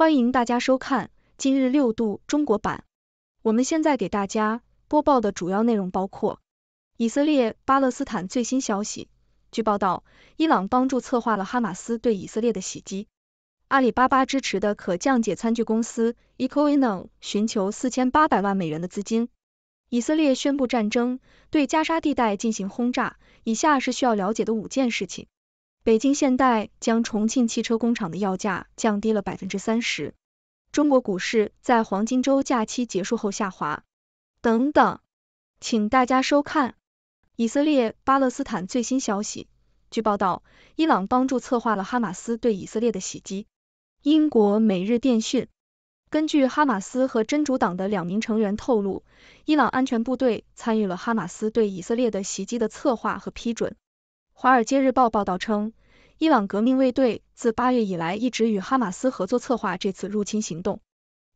欢迎大家收看今日六度中国版。我们现在给大家播报的主要内容包括：以色列巴勒斯坦最新消息。据报道，伊朗帮助策划了哈马斯对以色列的袭击。阿里巴巴支持的可降解餐具公司 Ecoino 寻求四千八百万美元的资金。以色列宣布战争，对加沙地带进行轰炸。以下是需要了解的五件事情。北京现代将重庆汽车工厂的要价降低了百分之三十。中国股市在黄金周假期结束后下滑。等等，请大家收看以色列巴勒斯坦最新消息。据报道，伊朗帮助策划了哈马斯对以色列的袭击。英国每日电讯根据哈马斯和真主党的两名成员透露，伊朗安全部队参与了哈马斯对以色列的袭击的策划和批准。华尔街日报报道称。伊朗革命卫队自八月以来一直与哈马斯合作策划这次入侵行动。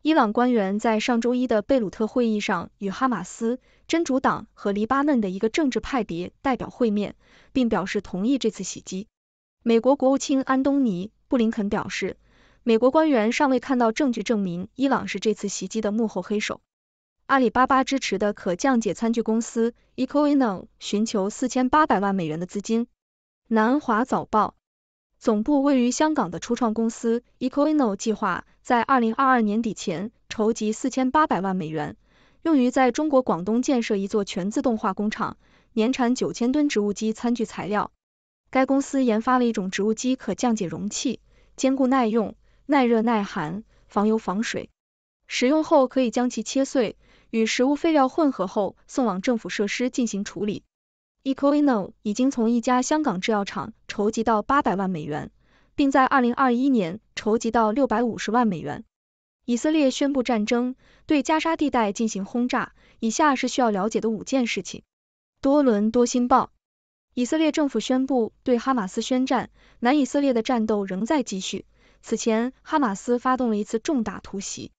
伊朗官员在上周一的贝鲁特会议上与哈马斯、真主党和黎巴嫩的一个政治派别代表会面，并表示同意这次袭击。美国国务卿安东尼·布林肯表示，美国官员尚未看到证据证明伊朗是这次袭击的幕后黑手。阿里巴巴支持的可降解餐具公司 Ecoino 寻求4800万美元的资金。南华早报。总部位于香港的初创公司 EcoIno 计划在二零二二年底前筹集四千八百万美元，用于在中国广东建设一座全自动化工厂，年产九千吨植物基餐具材料。该公司研发了一种植物基可降解容器，坚固耐用、耐热耐寒、防油防水，使用后可以将其切碎，与食物废料混合后送往政府设施进行处理。Equino 已经从一家香港制药厂筹集到八百万美元，并在二零二一年筹集到六百五十万美元。以色列宣布战争，对加沙地带进行轰炸。以下是需要了解的五件事情。多伦多新报：以色列政府宣布对哈马斯宣战，南以色列的战斗仍在继续。此前，哈马斯发动了一次重大突袭。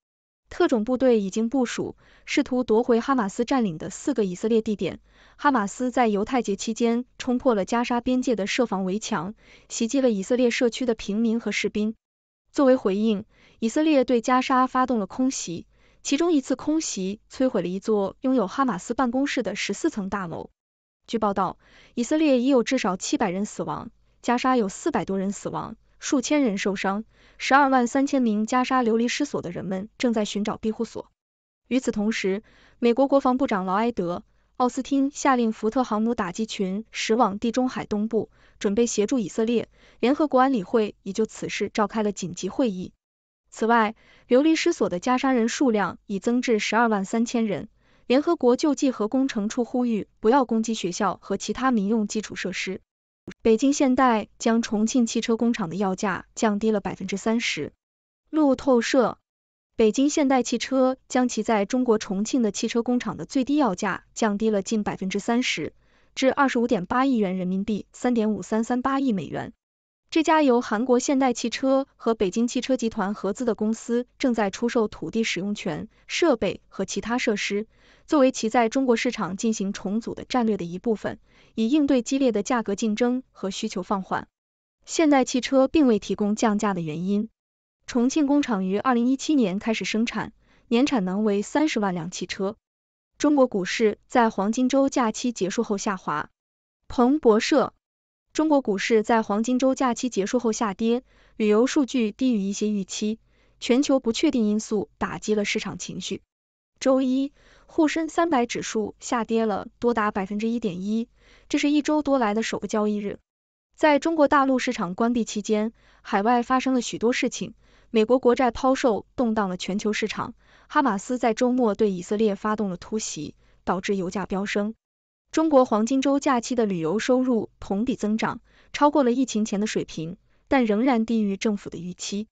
特种部队已经部署，试图夺回哈马斯占领的四个以色列地点。哈马斯在犹太节期间冲破了加沙边界的设防围墙，袭击了以色列社区的平民和士兵。作为回应，以色列对加沙发动了空袭，其中一次空袭摧毁了一座拥有哈马斯办公室的十四层大楼。据报道，以色列已有至少七百人死亡，加沙有四百多人死亡。数千人受伤，十二万三千名加沙流离失所的人们正在寻找庇护所。与此同时，美国国防部长劳埃德·奥斯汀下令福特航母打击群驶往地中海东部，准备协助以色列。联合国安理会已就此事召开了紧急会议。此外，流离失所的加沙人数量已增至十二万三千人。联合国救济和工程处呼吁不要攻击学校和其他民用基础设施。北京现代将重庆汽车工厂的要价降低了百分之三十。路透社，北京现代汽车将其在中国重庆的汽车工厂的最低要价降低了近百分之三十，至二十五点八亿元人民币（三点五三三八亿美元）。这家由韩国现代汽车和北京汽车集团合资的公司正在出售土地使用权、设备和其他设施，作为其在中国市场进行重组的战略的一部分，以应对激烈的价格竞争和需求放缓。现代汽车并未提供降价的原因。重庆工厂于二零一七年开始生产，年产能为三十万辆汽车。中国股市在黄金周假期结束后下滑。彭博社。中国股市在黄金周假期结束后下跌，旅游数据低于一些预期，全球不确定因素打击了市场情绪。周一，沪深三百指数下跌了多达百分之一点一，这是一周多来的首个交易日。在中国大陆市场关闭期间，海外发生了许多事情。美国国债抛售动荡了全球市场，哈马斯在周末对以色列发动了突袭，导致油价飙升。中国黄金周假期的旅游收入同比增长，超过了疫情前的水平，但仍然低于政府的预期。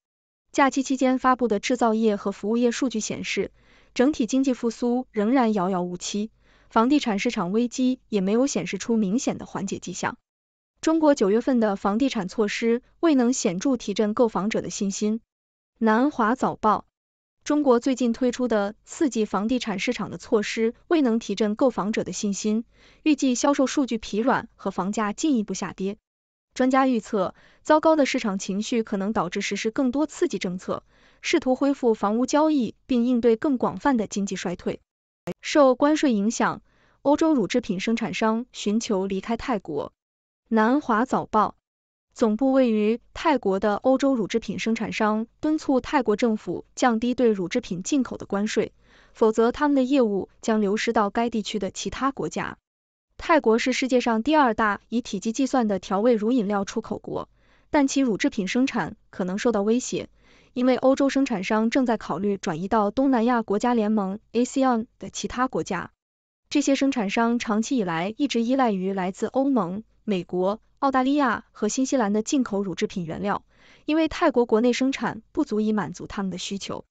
假期期间发布的制造业和服务业数据显示，整体经济复苏仍然遥遥无期，房地产市场危机也没有显示出明显的缓解迹象。中国九月份的房地产措施未能显著提振购房者的信心。南华早报。中国最近推出的刺激房地产市场的措施未能提振购房者的信心，预计销售数据疲软和房价进一步下跌。专家预测，糟糕的市场情绪可能导致实施更多刺激政策，试图恢复房屋交易并应对更广泛的经济衰退。受关税影响，欧洲乳制品生产商寻求离开泰国。南华早报。总部位于泰国的欧洲乳制品生产商敦促泰国政府降低对乳制品进口的关税，否则他们的业务将流失到该地区的其他国家。泰国是世界上第二大以体积计算的调味乳饮料出口国，但其乳制品生产可能受到威胁，因为欧洲生产商正在考虑转移到东南亚国家联盟 （ASEAN） 的其他国家。这些生产商长期以来一直依赖于来自欧盟。美国、澳大利亚和新西兰的进口乳制品原料，因为泰国国内生产不足以满足他们的需求。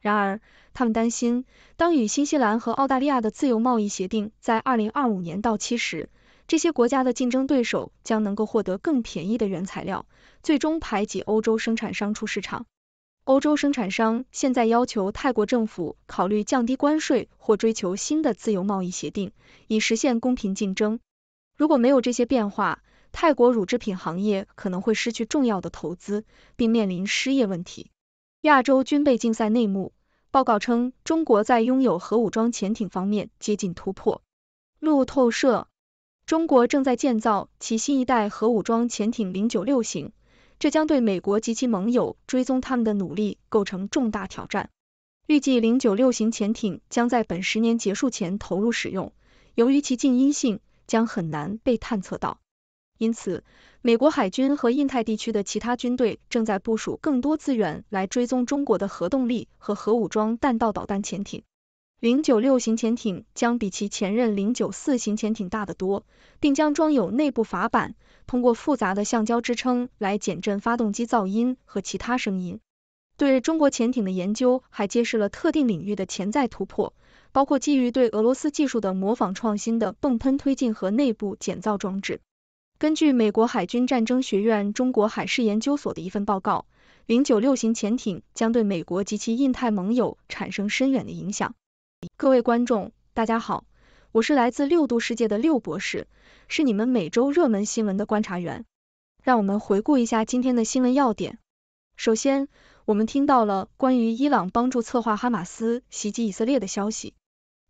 然而，他们担心，当与新西兰和澳大利亚的自由贸易协定在二零二五年到期时，这些国家的竞争对手将能够获得更便宜的原材料，最终排挤欧洲生产商出市场。欧洲生产商现在要求泰国政府考虑降低关税或追求新的自由贸易协定，以实现公平竞争。如果没有这些变化，泰国乳制品行业可能会失去重要的投资，并面临失业问题。亚洲军备竞赛内幕报告称，中国在拥有核武装潜艇方面接近突破。路透社：中国正在建造其新一代核武装潜艇零九六型，这将对美国及其盟友追踪他们的努力构成重大挑战。预计零九六型潜艇将在本十年结束前投入使用。由于其静音性，将很难被探测到，因此，美国海军和印太地区的其他军队正在部署更多资源来追踪中国的核动力和核武装弹道导弹潜艇。零九六型潜艇将比其前任零九四型潜艇大得多，并将装有内部阀板，通过复杂的橡胶支撑来减震发动机噪音和其他声音。对中国潜艇的研究还揭示了特定领域的潜在突破，包括基于对俄罗斯技术的模仿创新的泵喷推进和内部减噪装置。根据美国海军战争学院中国海事研究所的一份报告，零九六型潜艇将对美国及其印太盟友产生深远的影响。各位观众，大家好，我是来自六度世界的六博士，是你们每周热门新闻的观察员。让我们回顾一下今天的新闻要点。首先，我们听到了关于伊朗帮助策划哈马斯袭击以色列的消息，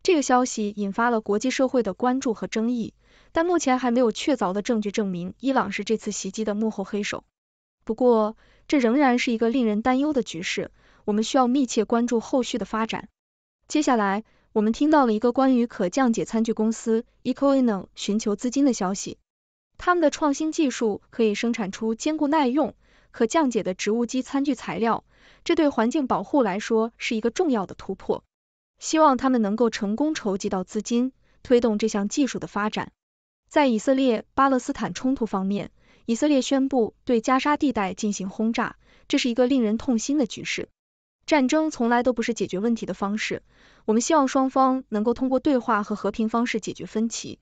这个消息引发了国际社会的关注和争议，但目前还没有确凿的证据证明伊朗是这次袭击的幕后黑手。不过，这仍然是一个令人担忧的局势，我们需要密切关注后续的发展。接下来，我们听到了一个关于可降解餐具公司 Ecoino 寻求资金的消息，他们的创新技术可以生产出坚固耐用。可降解的植物基餐具材料，这对环境保护来说是一个重要的突破。希望他们能够成功筹集到资金，推动这项技术的发展。在以色列巴勒斯坦冲突方面，以色列宣布对加沙地带进行轰炸，这是一个令人痛心的局势。战争从来都不是解决问题的方式，我们希望双方能够通过对话和和平方式解决分歧。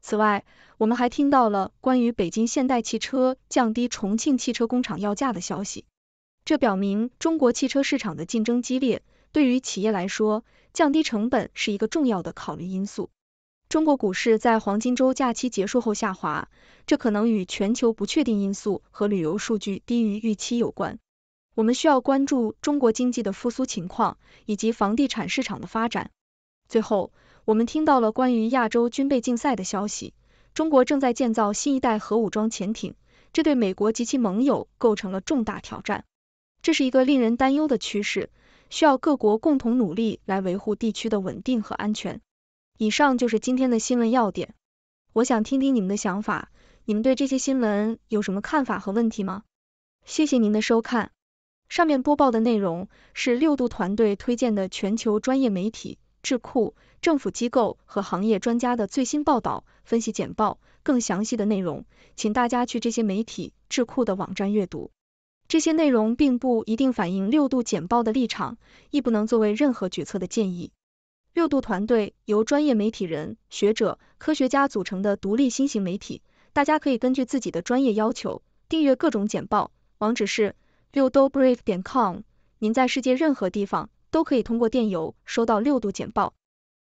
此外，我们还听到了关于北京现代汽车降低重庆汽车工厂要价的消息，这表明中国汽车市场的竞争激烈，对于企业来说，降低成本是一个重要的考虑因素。中国股市在黄金周假期结束后下滑，这可能与全球不确定因素和旅游数据低于预期有关。我们需要关注中国经济的复苏情况以及房地产市场的发展。最后。我们听到了关于亚洲军备竞赛的消息，中国正在建造新一代核武装潜艇，这对美国及其盟友构成了重大挑战。这是一个令人担忧的趋势，需要各国共同努力来维护地区的稳定和安全。以上就是今天的新闻要点。我想听听你们的想法，你们对这些新闻有什么看法和问题吗？谢谢您的收看。上面播报的内容是六度团队推荐的全球专业媒体。智库、政府机构和行业专家的最新报道、分析简报，更详细的内容，请大家去这些媒体、智库的网站阅读。这些内容并不一定反映六度简报的立场，亦不能作为任何决策的建议。六度团队由专业媒体人、学者、科学家组成的独立新型媒体，大家可以根据自己的专业要求订阅各种简报。网址是六 u d o b r i e f c o m 您在世界任何地方。都可以通过电邮收到六度简报。